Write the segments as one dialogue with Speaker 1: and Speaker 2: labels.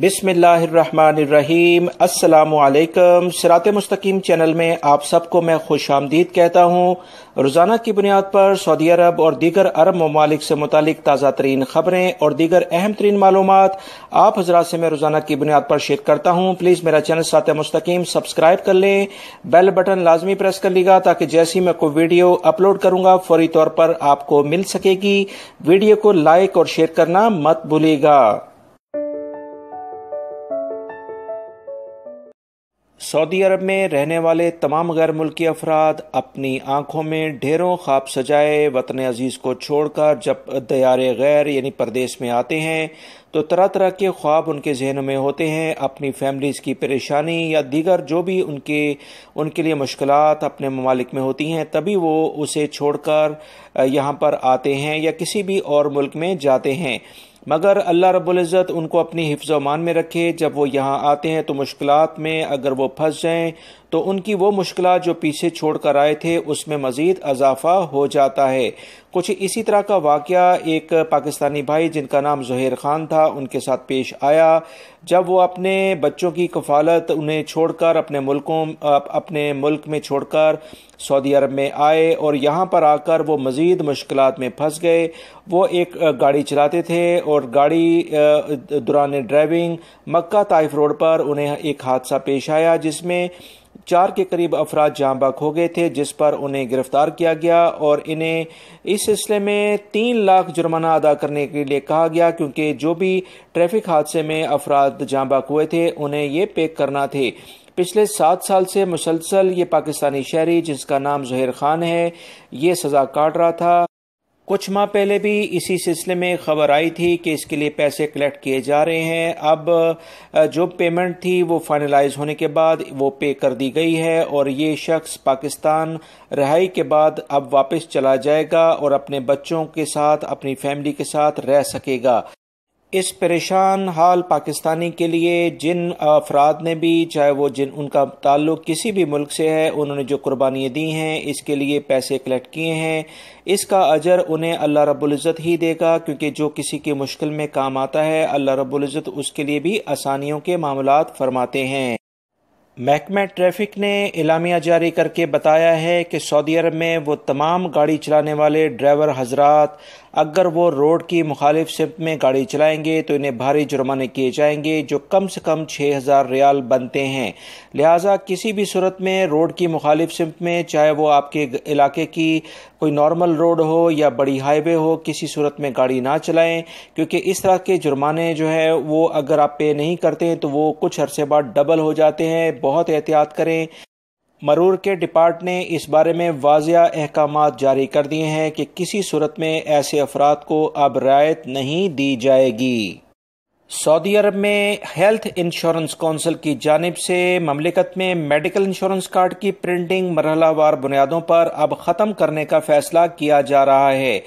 Speaker 1: بسم اللہ الرحمن الرحیم السلام علیکم سرات مستقیم چینل میں آپ سب کو میں خوش آمدید کہتا ہوں روزانہ کی بنیاد پر سعودی عرب اور دیگر عرب ممالک سے متعلق تازہ ترین خبریں اور دیگر اہم ترین معلومات آپ حضرات سے میں روزانہ کی بنیاد پر شیئر کرتا ہوں پلیز میرا چینل سرات مستقیم سبسکرائب کر لیں بیل بٹن لازمی پریس کر لیگا گا تاکہ جیسی میں کوئی ویڈیو اپلوڈ کروں گا فوری طور پر آپ کو مل سکے گی ویڈیو کو لائک اور شیئر کرنا مت بھولے گا سعودی عرب میں رہنے والے تمام غیر ملکی افراد اپنی آنکھوں میں ڈھیروں خواب سجائے وطن عزیز کو چھوڑ کر جب دیار غیر یعنی پردیس میں آتے ہیں تو طرح طرح کے خواب ان کے ذہنوں میں ہوتے ہیں اپنی فیملیز کی پریشانی یا دیگر جو بھی ان کے ان کے لیے مشکلات اپنے ممالک میں ہوتی ہیں تبھی وہ اسے چھوڑ کر یہاں پر آتے ہیں یا کسی بھی اور ملک میں جاتے ہیں مگر اللہ رب العزت ان کو اپنی حفظ و مان میں رکھے جب وہ یہاں آتے ہیں تو مشکلات میں اگر وہ پھنس جائیں تو ان کی وہ مشکلات جو پیچھے چھوڑ کر آئے تھے اس میں مزید اضافہ ہو جاتا ہے کچھ اسی طرح کا واقعہ ایک پاکستانی بھائی جن کا نام زہیر خان تھا ان کے ساتھ پیش آیا جب وہ اپنے بچوں کی کفالت انہیں چھوڑ کر اپنے ملکوں اپنے ملک میں چھوڑ کر سعودی عرب میں آئے اور یہاں پر آ کر وہ مزید مشکلات میں پھنس گئے وہ ایک گاڑی چلاتے تھے اور گاڑی دوران ڈرائیونگ مکہ طائف روڈ پر انہیں ایک حادثہ پیش آیا جس میں چار کے قریب افراد جاں باک ہو گئے تھے جس پر انہیں گرفتار کیا گیا اور انہیں اس سلسلے میں تین لاکھ جرمانہ ادا کرنے کے لیے کہا گیا کیونکہ جو بھی ٹریفک حادثے میں افراد جاں باک ہوئے تھے انہیں یہ پیک کرنا تھے پچھلے سات سال سے مسلسل یہ پاکستانی شہری جس کا نام زہیر خان ہے یہ سزا کاٹ رہا تھا کچھ ماہ پہلے بھی اسی سلسلے میں خبر آئی تھی کہ اس کے لیے پیسے کلیکٹ کیے جا رہے ہیں اب جو پیمنٹ تھی وہ فائنلائز ہونے کے بعد وہ پے کر دی گئی ہے اور یہ شخص پاکستان رہائی کے بعد اب واپس چلا جائے گا اور اپنے بچوں کے ساتھ اپنی فیملی کے ساتھ رہ سکے گا اس پریشان حال پاکستانی کے لیے جن افراد نے بھی چاہے وہ جن ان کا تعلق کسی بھی ملک سے ہے انہوں نے جو قربانیاں دی ہیں اس کے لیے پیسے کلیکٹ کیے ہیں اس کا اجر انہیں اللہ رب العزت ہی دے گا کیونکہ جو کسی کی مشکل میں کام آتا ہے اللہ رب العزت اس کے لیے بھی آسانیوں کے معاملات فرماتے ہیں محکمہ ٹریفک نے اعلامیہ جاری کر کے بتایا ہے کہ سعودی عرب میں وہ تمام گاڑی چلانے والے ڈرائیور حضرات اگر وہ روڈ کی مخالف سمت میں گاڑی چلائیں گے تو انہیں بھاری جرمانے کیے جائیں گے جو کم سے کم چھ ہزار ریال بنتے ہیں لہٰذا کسی بھی صورت میں روڈ کی مخالف سمت میں چاہے وہ آپ کے علاقے کی کوئی نارمل روڈ ہو یا بڑی ہائی وے ہو کسی صورت میں گاڑی نہ چلائیں کیونکہ اس طرح کے جرمانے جو ہے وہ اگر آپ پے نہیں کرتے ہیں تو وہ کچھ عرصے بعد ڈبل ہو جاتے ہیں بہت احتیاط کریں مرور کے ڈپارٹ نے اس بارے میں واضح احکامات جاری کر دیے ہیں کہ کسی صورت میں ایسے افراد کو اب رعایت نہیں دی جائے گی سعودی عرب میں ہیلتھ انشورنس کونسل کی جانب سے مملکت میں میڈیکل انشورنس کارڈ کی پرنٹنگ مرحلہ وار بنیادوں پر اب ختم کرنے کا فیصلہ کیا جا رہا ہے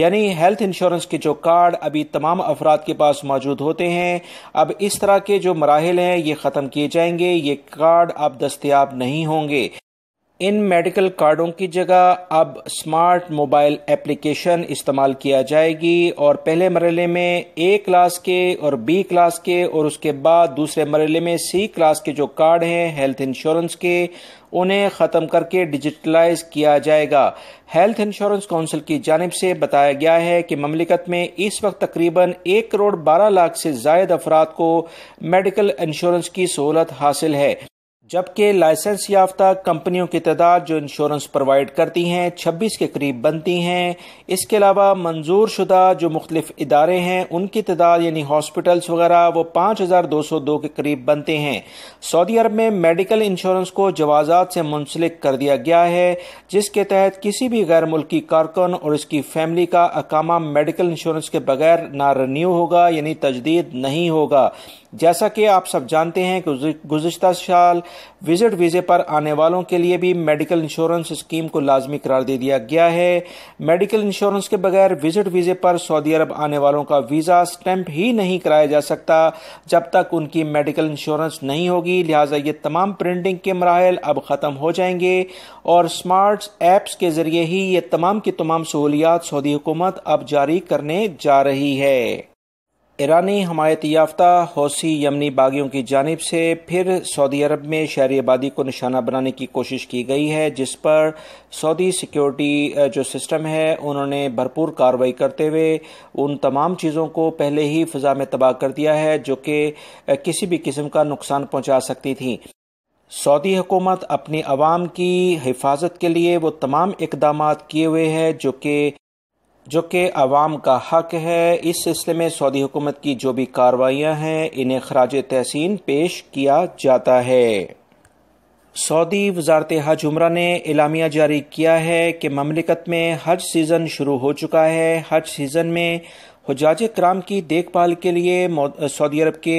Speaker 1: یعنی ہیلتھ انشورنس کے جو کارڈ ابھی تمام افراد کے پاس موجود ہوتے ہیں اب اس طرح کے جو مراحل ہیں یہ ختم کیے جائیں گے یہ کارڈ اب دستیاب نہیں ہوں گے ان میڈیکل کارڈوں کی جگہ اب اسمارٹ موبائل ایپلیکیشن استعمال کیا جائے گی اور پہلے مرحلے میں اے کلاس کے اور بی کلاس کے اور اس کے بعد دوسرے مرحلے میں سی کلاس کے جو کارڈ ہیں ہیلتھ انشورنس کے انہیں ختم کر کے ڈیجیٹلائز کیا جائے گا ہیلتھ انشورنس کونسل کی جانب سے بتایا گیا ہے کہ مملکت میں اس وقت تقریباً ایک کروڑ بارہ لاکھ سے زائد افراد کو میڈیکل انشورنس کی سہولت حاصل ہے جبکہ لائسنس یافتہ کمپنیوں کی تعداد جو انشورنس پرووائڈ کرتی ہیں چھبیس کے قریب بنتی ہیں اس کے علاوہ منظور شدہ جو مختلف ادارے ہیں ان کی تعداد یعنی ہاسپٹلس وغیرہ وہ پانچ ہزار دو سو دو کے قریب بنتے ہیں سعودی عرب میں میڈیکل انشورنس کو جوازات سے منسلک کر دیا گیا ہے جس کے تحت کسی بھی غیر ملکی کارکن اور اس کی فیملی کا اقامہ میڈیکل انشورنس کے بغیر نہ رینیو ہوگا یعنی تجدید نہیں ہوگا جیسا کہ آپ سب جانتے ہیں کہ گزشتہ سال وزٹ ویزے پر آنے والوں کے لیے بھی میڈیکل انشورنس اسکیم کو لازمی قرار دے دیا گیا ہے میڈیکل انشورنس کے بغیر وزٹ ویزے پر سعودی عرب آنے والوں کا ویزا سٹیمپ ہی نہیں کرایا جا سکتا جب تک ان کی میڈیکل انشورنس نہیں ہوگی لہٰذا یہ تمام پرنٹنگ کے مراحل اب ختم ہو جائیں گے اور اسمارٹ ایپس کے ذریعے ہی یہ تمام کی تمام سہولیات سعودی حکومت اب جاری کرنے جا رہی ہے ایرانی حمایت یافتہ حوثی یمنی باغیوں کی جانب سے پھر سعودی عرب میں شہری آبادی کو نشانہ بنانے کی کوشش کی گئی ہے جس پر سعودی سیکیورٹی جو سسٹم ہے انہوں نے بھرپور کاروائی کرتے ہوئے ان تمام چیزوں کو پہلے ہی فضا میں تباہ کر دیا ہے جو کہ کسی بھی قسم کا نقصان پہنچا سکتی تھیں سعودی حکومت اپنی عوام کی حفاظت کے لیے وہ تمام اقدامات کیے ہوئے ہے جو کہ جو کہ عوام کا حق ہے اس سلسلے میں سعودی حکومت کی جو بھی کاروائیاں ہیں انہیں خراج تحسین پیش کیا جاتا ہے سعودی وزارت حج عمرہ نے اعلامیہ جاری کیا ہے کہ مملکت میں حج سیزن شروع ہو چکا ہے حج سیزن میں حجاج کرام کی دیکھ بھال کے لیے سعودی عرب کے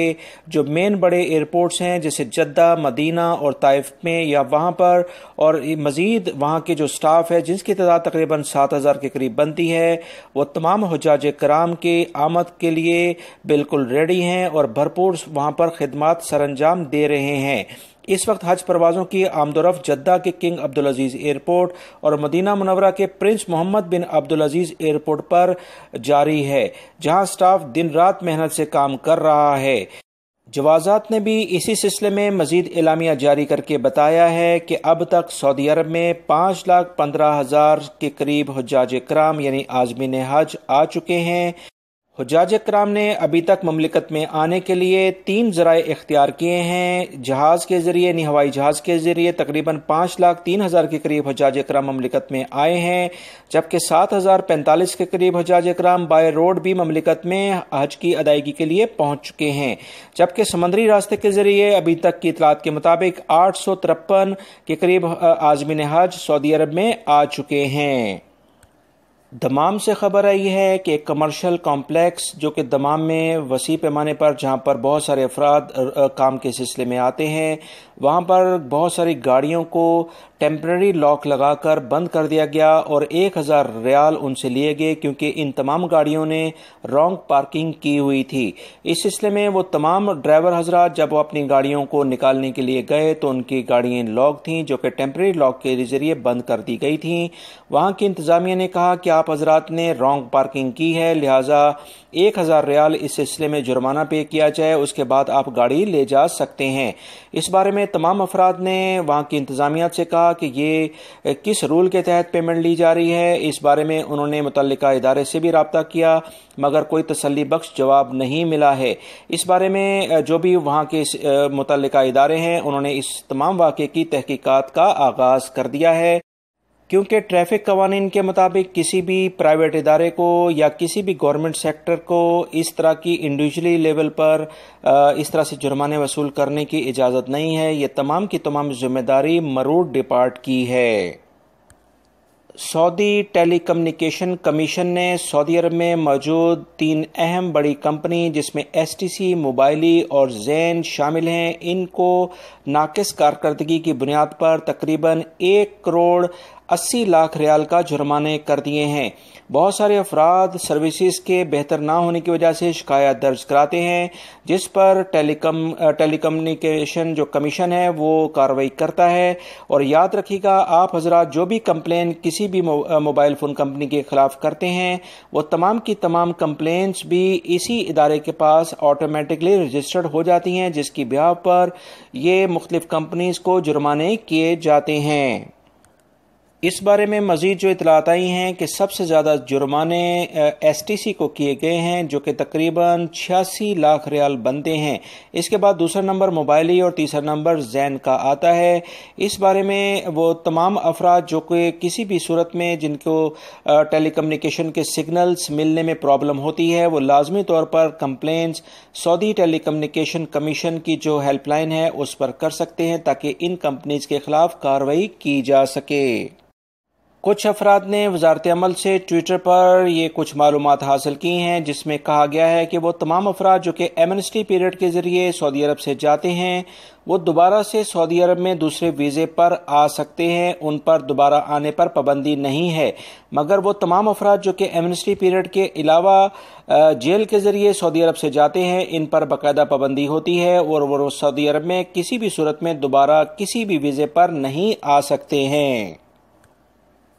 Speaker 1: جو مین بڑے ایئرپورٹس ہیں جیسے جدہ مدینہ اور طائف میں یا وہاں پر اور مزید وہاں کے جو سٹاف ہے جن کی تعداد تقریباً سات ہزار کے قریب بنتی ہے وہ تمام حجاج کرام کے آمد کے لیے بالکل ریڈی ہیں اور بھرپور وہاں پر خدمات سر انجام دے رہے ہیں اس وقت حج پروازوں کی آمدورف جدہ کے کنگ عبدالعزیز ایئرپورٹ اور مدینہ منورہ کے Prince Mohammed bin Abdulaziz airport پر جاری ہے جہاں سٹاف دن رات محنت سے کام کر رہا ہے جوازات نے بھی اسی سلسلے میں مزید اعلامیہ جاری کر کے بتایا ہے کہ اب تک سعودی عرب میں پانچ لاکھ پندرہ ہزار کے قریب حجاج کرام یعنی آزمین حج آ چکے ہیں حجاج اکرام نے ابھی تک مملکت میں آنے کے لیے تین ذرائع اختیار کیے ہیں جہاز کے ذریعے نہیں ہوائی جہاز کے ذریعے تقریباً پانچ لاکھ تین ہزار کے قریب حجاج اکرام مملکت میں آئے ہیں جبکہ سات ہزار پینتالیس کے قریب حجاج اکرام بائی روڈ بھی مملکت میں حج کی ادائیگی کے لیے پہنچ چکے ہیں جبکہ سمندری راستے کے ذریعے ابھی تک کی اطلاعات کے مطابق آٹھ سو ترپن کے قریب آزمین حج سعودی عرب میں آ چکے ہیں دمام سے خبر آئی ہے کہ ایک کمرشل کامپلیکس جو کہ دمام میں وسیع پیمانے پر جہاں پر بہت سارے افراد کام کے سلسلے میں آتے ہیں وہاں پر بہت ساری گاڑیوں کو ٹیمپرری لاک لگا کر بند کر دیا گیا اور ایک ہزار ریال ان سے لیے گئے کیونکہ ان تمام گاڑیوں نے رانگ پارکنگ کی ہوئی تھی اس سلسلے میں وہ تمام ڈرائیور حضرات جب وہ اپنی گاڑیوں کو نکالنے کے لیے گئے تو ان کی گاڑیاں لاک تھیں جو کہ ٹیمپریری لاک کے ذریعے بند کر دی گئی تھیں وہاں کی انتظامیہ نے کہا کہ آپ حضرات نے رانگ پارکنگ کی ہے لہٰذا ایک ہزار ریال اس سلسلے میں جرمانہ پے کیا جائے اس کے بعد آپ گاڑی لے جا سکتے ہیں اس بارے میں تمام افراد نے وہاں کی انتظامیہ سے کہا کہ یہ کس رول کے تحت پیمنٹ لی جا رہی ہے اس بارے میں انہوں نے متعلقہ ادارے سے بھی رابطہ کیا مگر کوئی تسلی بخش جواب نہیں ملا ہے اس بارے میں جو بھی وہاں کے متعلقہ ادارے ہیں انہوں نے اس تمام واقعے کی تحقیقات کا آغاز کر دیا ہے کیونکہ ٹریفک قوانین کے مطابق کسی بھی پرائیویٹ ادارے کو یا کسی بھی گورنمنٹ سیکٹر کو اس طرح کی انڈیویجلی لیول پر اس طرح سے جرمانے وصول کرنے کی اجازت نہیں ہے یہ تمام کی تمام ذمہ داری مرور ڈپارٹ کی ہے سعودی ٹیلی کمیونیکیشن کمیشن نے سعودی عرب میں موجود تین اہم بڑی کمپنی جس میں ایس ٹی سی موبائلی اور زین شامل ہیں ان کو ناقص کارکردگی کی بنیاد پر تقریباً ایک کروڑ اسی لاکھ ریال کا جرمانے کر دیے ہیں بہت سارے افراد سروسز کے بہتر نہ ہونے کی وجہ سے شکایت درج کراتے ہیں جس پر ٹیلی کمیونیکیشن جو کمیشن ہے وہ کاروائی کرتا ہے اور یاد رکھیے گا آپ حضرات جو بھی کمپلین کسی بھی موبائل فون کمپنی کے خلاف کرتے ہیں وہ تمام کی تمام کمپلینٹس بھی اسی ادارے کے پاس آٹومیٹکلی رجسٹرڈ ہو جاتی ہیں جس کی بیاہ پر یہ مختلف کمپنیز کو جرمانے کیے جاتے ہیں اس بارے میں مزید جو اطلاعات آئی ہیں کہ سب سے زیادہ جرمانے ایس ٹی سی کو کیے گئے ہیں جو کہ تقریباً چھیاسی لاکھ ریال بنتے ہیں اس کے بعد دوسرا نمبر موبائلی اور تیسرا نمبر زین کا آتا ہے اس بارے میں وہ تمام افراد جو کہ کسی بھی صورت میں جن کو ٹیلی کمیونیکیشن کے سگنلز ملنے میں پرابلم ہوتی ہے وہ لازمی طور پر complaints Saudi telecommunication commission کی جو ہیلپ لائن ہے اس پر کر سکتے ہیں تاکہ ان کمپنیز کے خلاف کاروائی کی جا سکے کچھ افراد نے وزارت عمل سے ٹویٹر پر یہ کچھ معلومات حاصل کی ہیں جس میں کہا گیا ہے کہ وہ تمام افراد جو کہ ایمنسٹی پیریڈ کے ذریعے سعودی عرب سے جاتے ہیں وہ دوبارہ سے سعودی عرب میں دوسرے ویزے پر آ سکتے ہیں ان پر دوبارہ آنے پر پابندی نہیں ہے مگر وہ تمام افراد جو کہ ایمنسٹی پیریڈ کے علاوہ جیل کے ذریعے سعودی عرب سے جاتے ہیں ان پر باقاعدہ پابندی ہوتی ہے اور وہ سعودی عرب میں کسی بھی صورت میں دوبارہ کسی بھی ویزے پر نہیں آ سکتے ہیں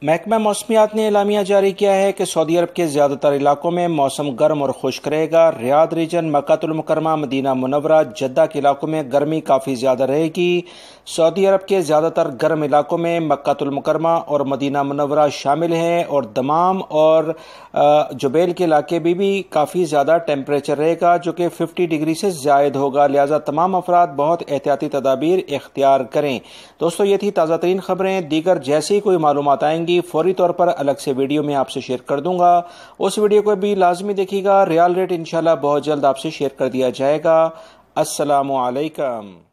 Speaker 1: محکمہ موسمیات نے اعلامیہ جاری کیا ہے کہ سعودی عرب کے زیادہ تر علاقوں میں موسم گرم اور خشک رہے گا ریاض ریجن مکہ المکرمہ مدینہ منورہ جدہ کے علاقوں میں گرمی کافی زیادہ رہے گی سعودی عرب کے زیادہ تر گرم علاقوں میں مکہ المکرمہ اور مدینہ منورہ شامل ہیں اور دمام اور جبیل کے علاقے بھی بھی کافی زیادہ ٹیمپریچر رہے گا جو کہ ففٹی ڈگری سے زائد ہوگا لہذا تمام افراد بہت احتیاطی تدابیر اختیار کریں دوستو یہ تھی تازہ ترین خبریں دیگر جیسی کوئی معلومات آئیں گی فوری طور پر الگ سے ویڈیو میں آپ سے شیئر کر دوں گا اس ویڈیو کو بھی لازمی دیکھیے گا ریال ریٹ انشاءاللہ بہت جلد آپ سے شیئر کر دیا جائے گا السلام علیکم